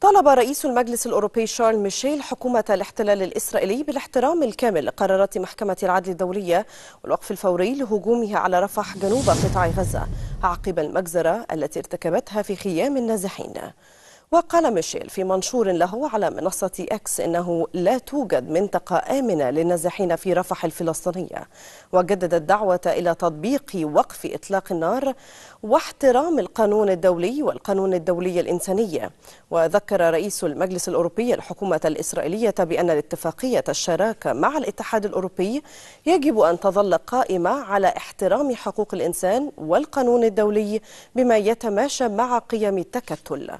طالب رئيس المجلس الأوروبي شارل ميشيل حكومة الاحتلال الإسرائيلي بالاحترام الكامل لقرارات محكمة العدل الدولية والوقف الفوري لهجومها على رفح جنوب قطاع غزة عقب المجزرة التي ارتكبتها في خيام النازحين وقال ميشيل في منشور له على منصة إكس إنه لا توجد منطقة آمنة للنازحين في رفح الفلسطينية وجدد الدعوة إلى تطبيق وقف إطلاق النار واحترام القانون الدولي والقانون الدولي الإنساني وذكر رئيس المجلس الأوروبي الحكومة الإسرائيلية بأن الاتفاقية الشراكة مع الاتحاد الأوروبي يجب أن تظل قائمة على احترام حقوق الإنسان والقانون الدولي بما يتماشى مع قيم التكتل